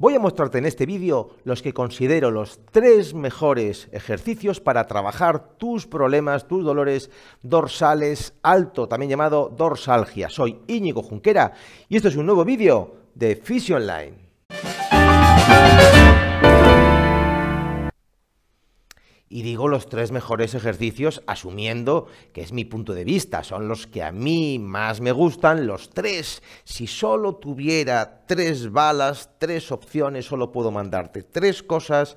Voy a mostrarte en este vídeo los que considero los tres mejores ejercicios para trabajar tus problemas, tus dolores dorsales alto, también llamado dorsalgia. Soy Íñigo Junquera y esto es un nuevo vídeo de Fisio Online. y digo los tres mejores ejercicios asumiendo que es mi punto de vista, son los que a mí más me gustan, los tres. Si solo tuviera tres balas, tres opciones, solo puedo mandarte tres cosas,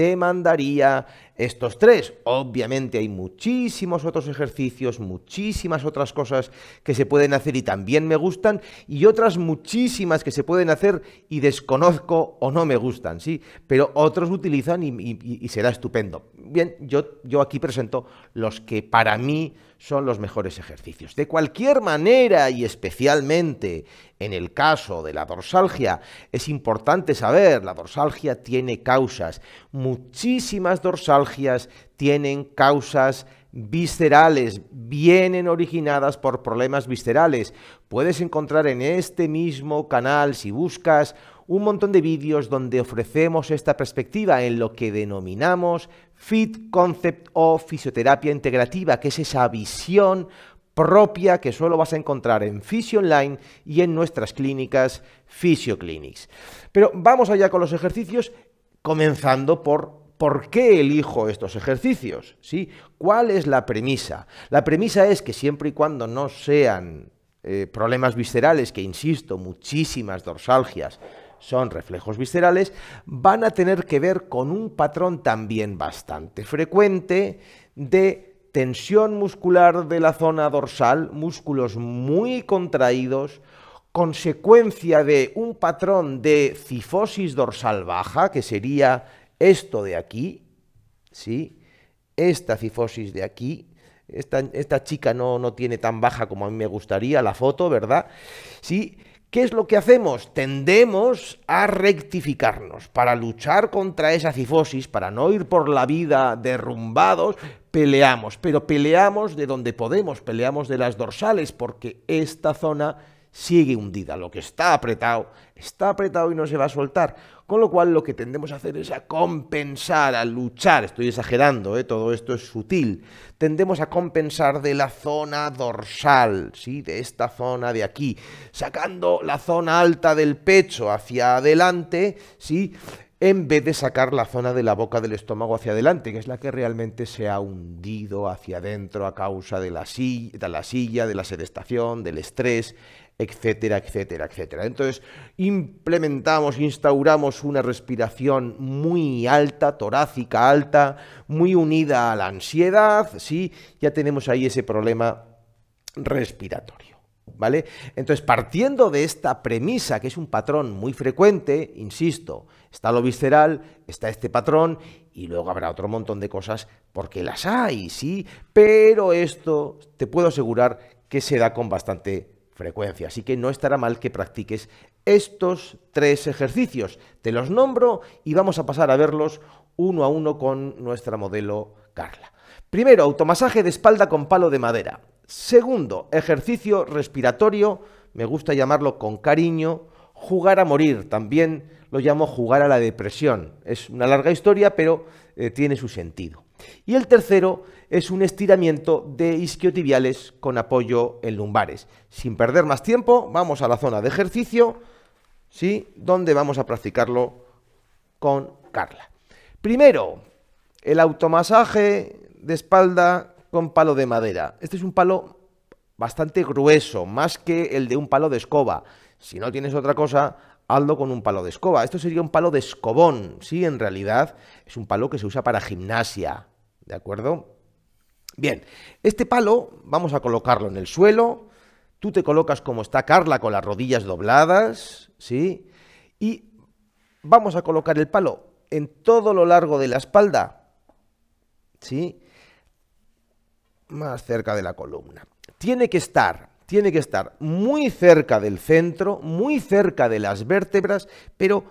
te mandaría estos tres. Obviamente hay muchísimos otros ejercicios, muchísimas otras cosas que se pueden hacer y también me gustan, y otras muchísimas que se pueden hacer y desconozco o no me gustan, ¿sí? Pero otros utilizan y, será estupendo. Bien, yo, yo aquí presento los que para mí son los mejores ejercicios. De cualquier manera y especialmente en el caso de la dorsalgia, es importante saber, la dorsalgia tiene causas. Muchísimas dorsalgias tienen causas viscerales, vienen originadas por problemas viscerales. Puedes encontrar en este mismo canal, si buscas un montón de vídeos donde ofrecemos esta perspectiva en lo que denominamos fit concept o fisioterapia integrativa, que es esa visión propia que solo vas a encontrar en Fisio Online y en nuestras clínicas Fisioclinics. Pero vamos allá con los ejercicios, comenzando por ¿Por qué elijo estos ejercicios? ¿Sí? ¿Cuál es la premisa? La premisa es que siempre y cuando no sean eh, problemas viscerales, que insisto, muchísimas dorsalgias, son reflejos viscerales, van a tener que ver con un patrón también bastante frecuente de tensión muscular de la zona dorsal, músculos muy contraídos, consecuencia de un patrón de cifosis dorsal baja, que sería esto de aquí, ¿sí? Esta cifosis de aquí. Esta, esta chica no, no tiene tan baja como a mí me gustaría la foto, ¿verdad? Sí, ¿Qué es lo que hacemos? Tendemos a rectificarnos para luchar contra esa cifosis, para no ir por la vida derrumbados, peleamos, pero peleamos de donde podemos, peleamos de las dorsales, porque esta zona sigue hundida, lo que está apretado, está apretado y no se va a soltar. Con lo cual lo que tendemos a hacer es a compensar, a luchar, estoy exagerando, ¿eh? todo esto es sutil, tendemos a compensar de la zona dorsal, ¿sí? de esta zona de aquí, sacando la zona alta del pecho hacia adelante, ¿sí? en vez de sacar la zona de la boca del estómago hacia adelante, que es la que realmente se ha hundido hacia adentro a causa de la, silla, de la, silla, de la sedestación, del estrés, etcétera, etcétera, etcétera. Entonces, implementamos, instauramos una respiración muy alta, torácica alta, muy unida a la ansiedad, ¿sí? Ya tenemos ahí ese problema respiratorio. ¿Vale? Entonces, partiendo de esta premisa, que es un patrón muy frecuente, insisto, está lo visceral, está este patrón, y luego habrá otro montón de cosas, porque las hay, sí, pero esto te puedo asegurar que se da con bastante frecuencia, así que no estará mal que practiques estos tres ejercicios. Te los nombro y vamos a pasar a verlos uno a uno con nuestra modelo Carla. Primero, automasaje de espalda con palo de madera. Segundo, ejercicio respiratorio, me gusta llamarlo con cariño, jugar a morir, también lo llamo jugar a la depresión. Es una larga historia, pero eh, tiene su sentido. Y el tercero es un estiramiento de isquiotibiales con apoyo en lumbares. Sin perder más tiempo, vamos a la zona de ejercicio, ¿sí? donde vamos a practicarlo con Carla. Primero, el automasaje de espalda con palo de madera. Este es un palo bastante grueso, más que el de un palo de escoba. Si no tienes otra cosa, hazlo con un palo de escoba. Esto sería un palo de escobón. Sí, en realidad es un palo que se usa para gimnasia. ¿De acuerdo? Bien, este palo vamos a colocarlo en el suelo. Tú te colocas como está Carla con las rodillas dobladas, ¿sí? Y vamos a colocar el palo en todo lo largo de la espalda, ¿sí? más cerca de la columna. Tiene que estar, tiene que estar muy cerca del centro, muy cerca de las vértebras, pero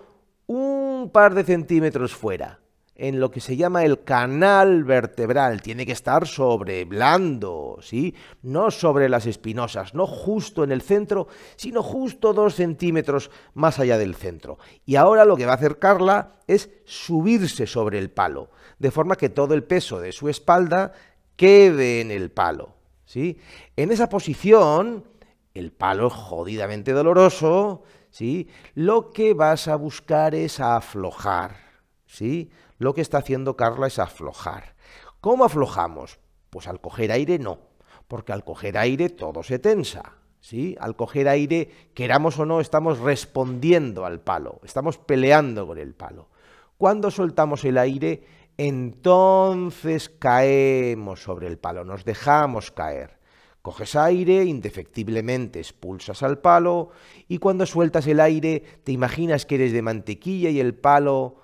un par de centímetros fuera, en lo que se llama el canal vertebral. Tiene que estar sobre blando, ¿sí? No sobre las espinosas, no justo en el centro, sino justo dos centímetros más allá del centro. Y ahora lo que va a acercarla es subirse sobre el palo, de forma que todo el peso de su espalda quede en el palo. ¿sí? En esa posición, el palo es jodidamente doloroso, ¿sí? lo que vas a buscar es aflojar. ¿sí? Lo que está haciendo Carla es aflojar. ¿Cómo aflojamos? Pues al coger aire no, porque al coger aire todo se tensa. ¿Sí? Al coger aire, queramos o no, estamos respondiendo al palo, estamos peleando con el palo. Cuando soltamos el aire, entonces caemos sobre el palo, nos dejamos caer. Coges aire, indefectiblemente expulsas al palo y cuando sueltas el aire te imaginas que eres de mantequilla y el palo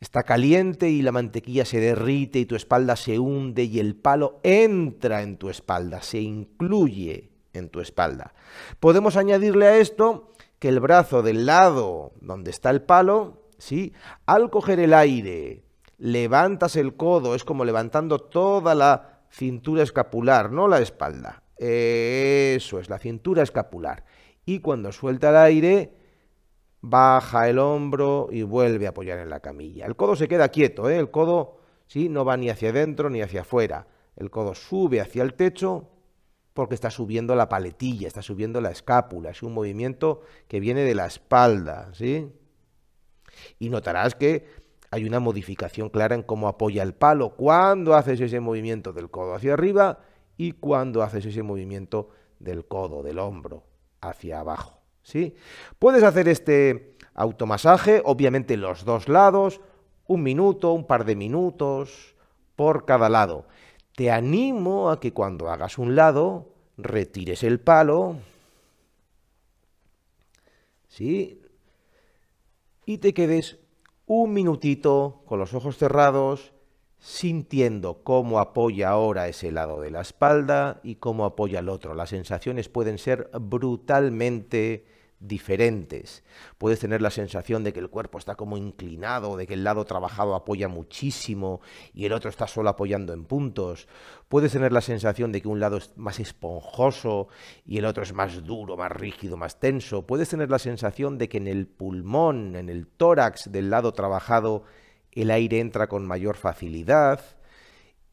está caliente y la mantequilla se derrite y tu espalda se hunde y el palo entra en tu espalda, se incluye en tu espalda. Podemos añadirle a esto que el brazo del lado donde está el palo, ¿sí? al coger el aire levantas el codo, es como levantando toda la cintura escapular, no la espalda. Eso es, la cintura escapular. Y cuando suelta el aire, baja el hombro y vuelve a apoyar en la camilla. El codo se queda quieto, ¿eh? el codo ¿sí? no va ni hacia adentro ni hacia afuera. El codo sube hacia el techo porque está subiendo la paletilla, está subiendo la escápula. Es un movimiento que viene de la espalda. ¿sí? Y notarás que hay una modificación clara en cómo apoya el palo, cuando haces ese movimiento del codo hacia arriba y cuando haces ese movimiento del codo, del hombro, hacia abajo. ¿sí? Puedes hacer este automasaje, obviamente los dos lados, un minuto, un par de minutos por cada lado. Te animo a que cuando hagas un lado, retires el palo, ¿sí? Y te quedes un minutito con los ojos cerrados, sintiendo cómo apoya ahora ese lado de la espalda y cómo apoya el otro. Las sensaciones pueden ser brutalmente diferentes. Puedes tener la sensación de que el cuerpo está como inclinado, de que el lado trabajado apoya muchísimo y el otro está solo apoyando en puntos. Puedes tener la sensación de que un lado es más esponjoso y el otro es más duro, más rígido, más tenso. Puedes tener la sensación de que en el pulmón, en el tórax del lado trabajado, el aire entra con mayor facilidad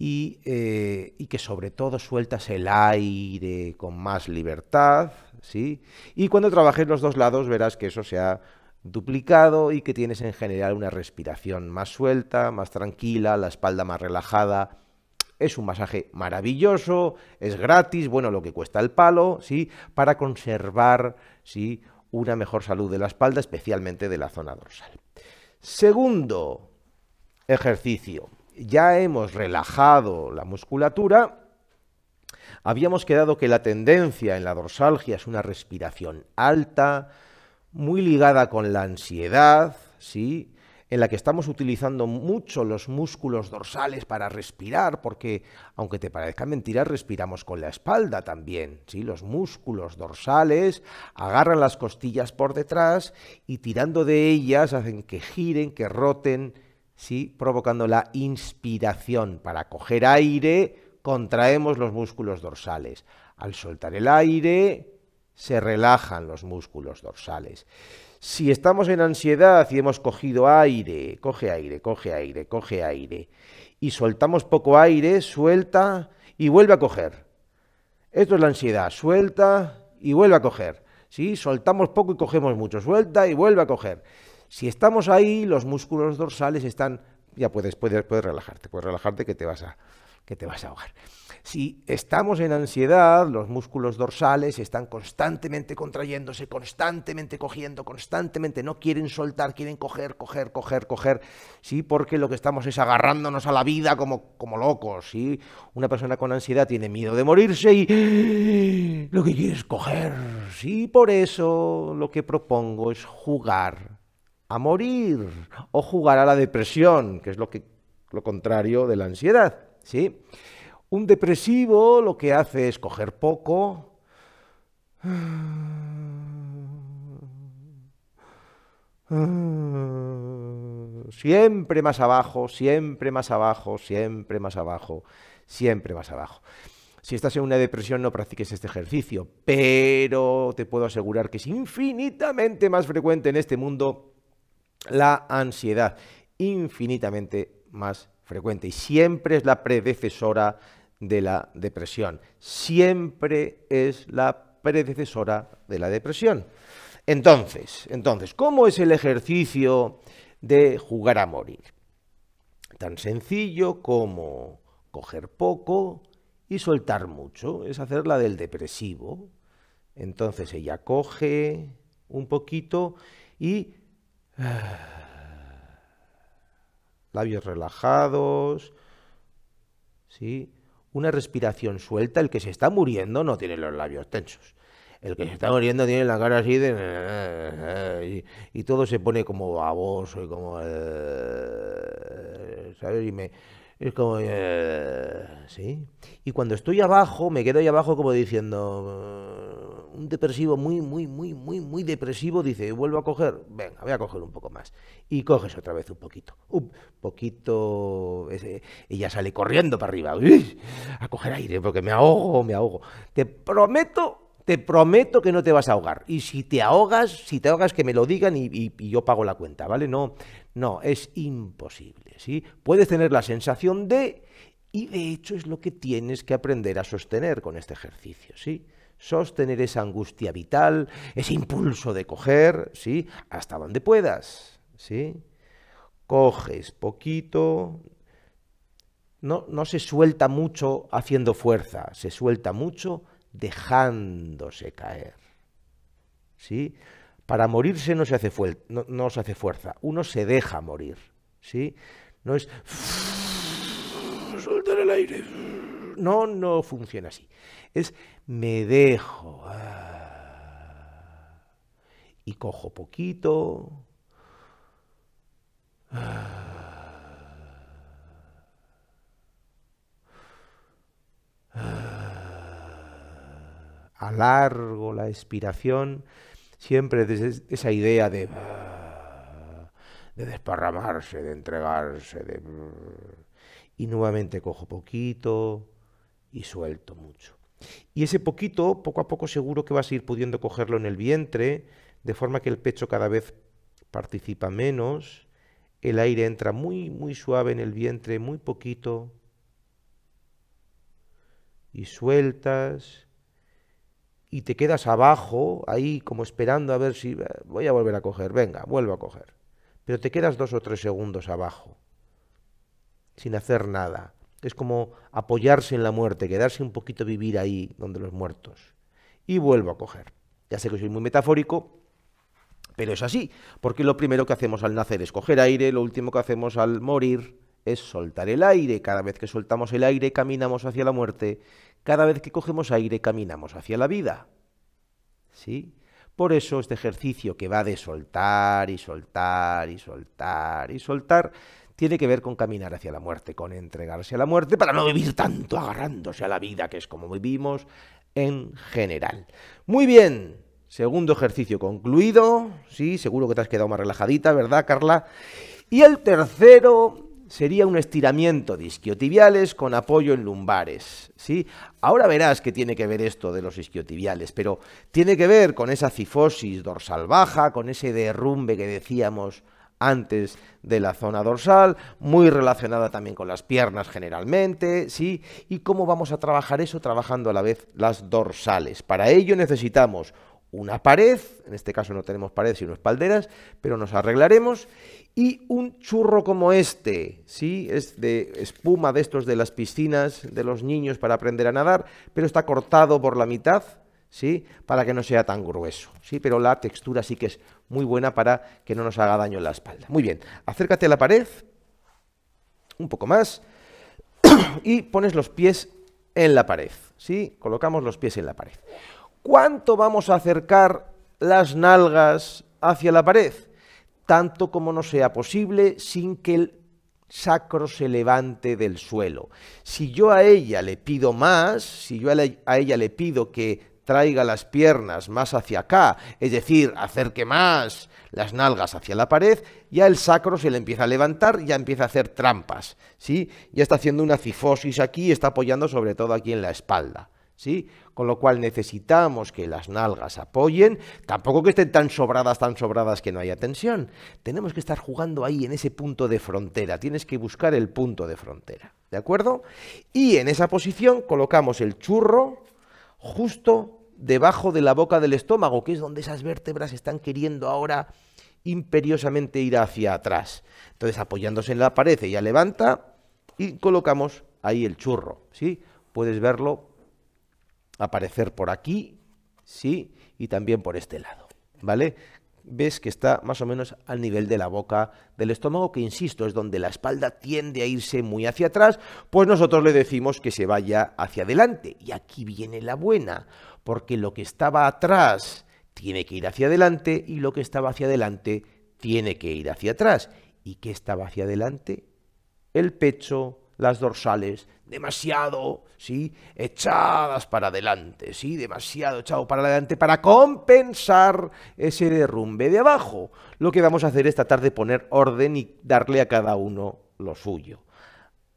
eh, y, que sobre todo sueltas el aire con más libertad, ¿sí? Y cuando trabajes los dos lados verás que eso se ha duplicado y que tienes en general una respiración más suelta, más tranquila, la espalda más relajada. Es un masaje maravilloso, es gratis, bueno, lo que cuesta el palo, ¿sí? Para conservar, ¿sí? Una mejor salud de la espalda, especialmente de la zona dorsal. Segundo ejercicio ya hemos relajado la musculatura, habíamos quedado que la tendencia en la dorsalgia es una respiración alta, muy ligada con la ansiedad, ¿sí? en la que estamos utilizando mucho los músculos dorsales para respirar, porque aunque te parezca mentira, respiramos con la espalda también. ¿sí? Los músculos dorsales agarran las costillas por detrás y tirando de ellas hacen que giren, que roten, provocando la inspiración. Para coger aire, contraemos los músculos dorsales. Al soltar el aire, se relajan los músculos dorsales. Si estamos en ansiedad y hemos cogido aire, coge aire, coge aire, coge aire, y soltamos poco aire, suelta y vuelve a coger. Esto es la ansiedad, suelta y vuelve a coger. ¿Sí? Soltamos poco y cogemos mucho, suelta y vuelve a coger. Si estamos ahí, los músculos dorsales están, ya puedes, puedes, puedes relajarte, puedes relajarte que te vas a, que te vas a ahogar. Si estamos en ansiedad, los músculos dorsales están constantemente contrayéndose, constantemente cogiendo, constantemente no quieren soltar, quieren coger, coger, coger, coger, sí, porque lo que estamos es agarrándonos a la vida como, como locos, sí. Una persona con ansiedad tiene miedo de morirse y ¡ah! lo que quiere es coger, sí, por eso lo que propongo es jugar a morir o jugar a la depresión, que es lo, que, lo contrario de la ansiedad. ¿sí? Un depresivo lo que hace es coger poco, siempre más abajo, siempre más abajo, siempre más abajo, siempre más abajo. Si estás en una depresión no practiques este ejercicio, pero te puedo asegurar que es infinitamente más frecuente en este mundo la ansiedad, infinitamente más frecuente y siempre es la predecesora de la depresión, siempre es la predecesora de la depresión. Entonces, entonces, ¿cómo es el ejercicio de jugar a morir? Tan sencillo como coger poco y soltar mucho, es hacer la del depresivo. Entonces ella coge un poquito y Labios relajados. ¿Sí? Una respiración suelta. El que se está muriendo no tiene los labios tensos. El que se está muriendo tiene la cara así de... Y, todo se pone como baboso y como... ¿Sabes? Es como... ¿Sí? Y cuando estoy abajo, me quedo ahí abajo como diciendo un depresivo muy, muy, muy, muy, muy depresivo dice, vuelvo a coger, venga, voy a coger un poco más. Y coges otra vez un poquito, un poquito, Ella y ya sale corriendo para arriba, a coger aire, porque me ahogo, me ahogo. Te prometo te prometo que no te vas a ahogar. Y si te ahogas, si te ahogas, que me lo digan y, yo pago la cuenta, ¿vale? No, no, es imposible, ¿sí? Puedes tener la sensación de, y de hecho es lo que tienes que aprender a sostener con este ejercicio, ¿sí? sostener esa angustia vital, ese impulso de coger, ¿sí? Hasta donde puedas, ¿sí? Coges poquito, no, no se suelta mucho haciendo fuerza, se suelta mucho dejándose caer, ¿sí? Para morirse no se hace, no, no se hace fuerza, uno se deja morir, ¿sí? No es... Sueltar el aire no, no funciona así. Es me dejo. Ah, y cojo poquito. Ah, alargo la expiración, siempre desde esa idea de ah, de desparramarse, de entregarse, de... Y nuevamente cojo poquito, y suelto mucho. Y ese poquito, poco a poco, seguro que vas a ir pudiendo cogerlo en el vientre, de forma que el pecho cada vez participa menos, el aire entra muy, muy suave en el vientre, muy poquito, y sueltas, y te quedas abajo, ahí como esperando a ver si eh, voy a volver a coger, venga, vuelvo a coger. Pero te quedas dos o tres segundos abajo, sin hacer nada es como apoyarse en la muerte, quedarse un poquito vivir ahí donde los muertos. Y vuelvo a coger. Ya sé que soy muy metafórico, pero es así, porque lo primero que hacemos al nacer es coger aire, lo último que hacemos al morir es soltar el aire. Cada vez que soltamos el aire caminamos hacia la muerte, cada vez que cogemos aire caminamos hacia la vida. ¿Sí? Por eso este ejercicio que va de soltar y soltar y soltar y soltar tiene que ver con caminar hacia la muerte, con entregarse a la muerte para no vivir tanto agarrándose a la vida, que es como vivimos en general. Muy bien, segundo ejercicio concluido. Sí, seguro que te has quedado más relajadita, ¿verdad, Carla? Y el tercero sería un estiramiento de isquiotibiales con apoyo en lumbares. ¿sí? Ahora verás que tiene que ver esto de los isquiotibiales, pero tiene que ver con esa cifosis dorsal baja, con ese derrumbe que decíamos antes de la zona dorsal, muy relacionada también con las piernas generalmente, ¿sí? ¿Y cómo vamos a trabajar eso? Trabajando a la vez las dorsales. Para ello necesitamos una pared, en este caso no tenemos pared sino espalderas, pero nos arreglaremos, y un churro como este, ¿sí? Es de espuma de estos de las piscinas de los niños para aprender a nadar, pero está cortado por la mitad, para que no sea tan grueso, ¿sí? Pero la textura sí que es muy buena para que no nos haga daño en la espalda. Muy bien, acércate a la pared, un poco más, y pones los pies en la pared, ¿sí? Colocamos los pies en la pared. ¿Cuánto vamos a acercar las nalgas hacia la pared? Tanto como no sea posible sin que el sacro se levante del suelo. Si yo a ella le pido más, si yo a ella le pido que traiga las piernas más hacia acá, es decir, acerque más las nalgas hacia la pared, ya el sacro se le empieza a levantar, ya empieza a hacer trampas, ¿sí? Ya está haciendo una cifosis aquí, y está apoyando sobre todo aquí en la espalda. ¿Sí? Con lo cual necesitamos que las nalgas apoyen, tampoco que estén tan sobradas, tan sobradas que no haya tensión. Tenemos que estar jugando ahí en ese punto de frontera, tienes que buscar el punto de frontera, ¿de acuerdo? Y en esa posición colocamos el churro justo debajo de la boca del estómago, que es donde esas vértebras están queriendo ahora imperiosamente ir hacia atrás. Entonces, apoyándose en la pared, ella levanta y colocamos ahí el churro, ¿sí? Puedes verlo aparecer por aquí, ¿sí? Y también por este lado, ¿vale? ves que está más o menos al nivel de la boca del estómago, que insisto, es donde la espalda tiende a irse muy hacia atrás, pues nosotros le decimos que se vaya hacia adelante. Y aquí viene la buena, porque lo que estaba atrás tiene que ir hacia adelante y lo que estaba hacia adelante tiene que ir hacia atrás. ¿Y qué estaba hacia adelante? El pecho, las dorsales demasiado, ¿sí? Echadas para adelante, ¿sí? Demasiado echado para adelante para compensar ese derrumbe de abajo. Lo que vamos a hacer es tratar de poner orden y darle a cada uno lo suyo.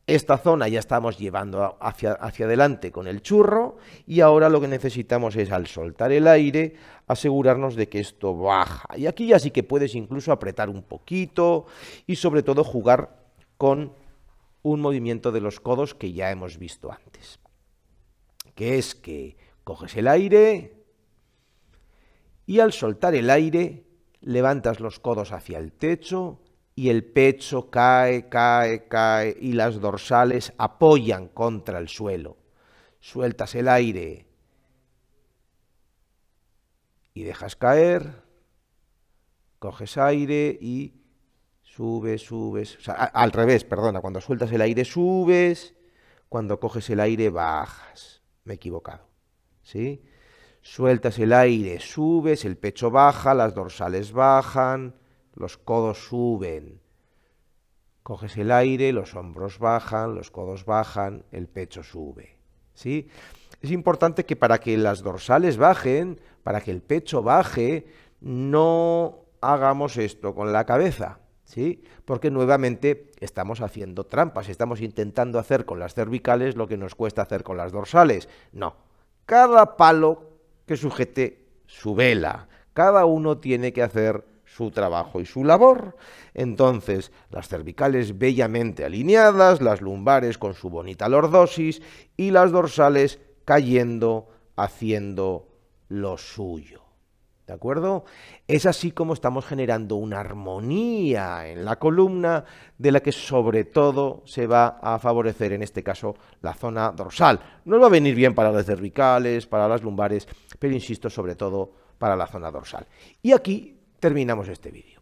Esta zona ya estamos llevando hacia, hacia adelante con el churro y ahora lo que necesitamos es al soltar el aire asegurarnos de que esto baja. Y aquí ya sí que puedes incluso apretar un poquito y sobre todo jugar con un movimiento de los codos que ya hemos visto antes, que es que coges el aire y al soltar el aire levantas los codos hacia el techo y el pecho cae, cae, cae y las dorsales apoyan contra el suelo. Sueltas el aire y dejas caer, coges aire y subes, subes, al revés, perdona, cuando sueltas el aire subes, cuando coges el aire bajas, me he equivocado, ¿sí? Sueltas el aire, subes, el pecho baja, las dorsales bajan, los codos suben. Coges el aire, los hombros bajan, los codos bajan, el pecho sube. ¿Sí? Es importante que para que las dorsales bajen, para que el pecho baje, no hagamos esto con la cabeza. ¿sí? Porque nuevamente estamos haciendo trampas, estamos intentando hacer con las cervicales lo que nos cuesta hacer con las dorsales. No, cada palo que sujete su vela, cada uno tiene que hacer su trabajo y su labor. Entonces, las cervicales bellamente alineadas, las lumbares con su bonita lordosis y las dorsales cayendo, haciendo lo suyo. ¿De acuerdo? Es así como estamos generando una armonía en la columna de la que sobre todo se va a favorecer, en este caso, la zona dorsal. No va a venir bien para las cervicales, para las lumbares, pero insisto, sobre todo para la zona dorsal. Y aquí terminamos este vídeo.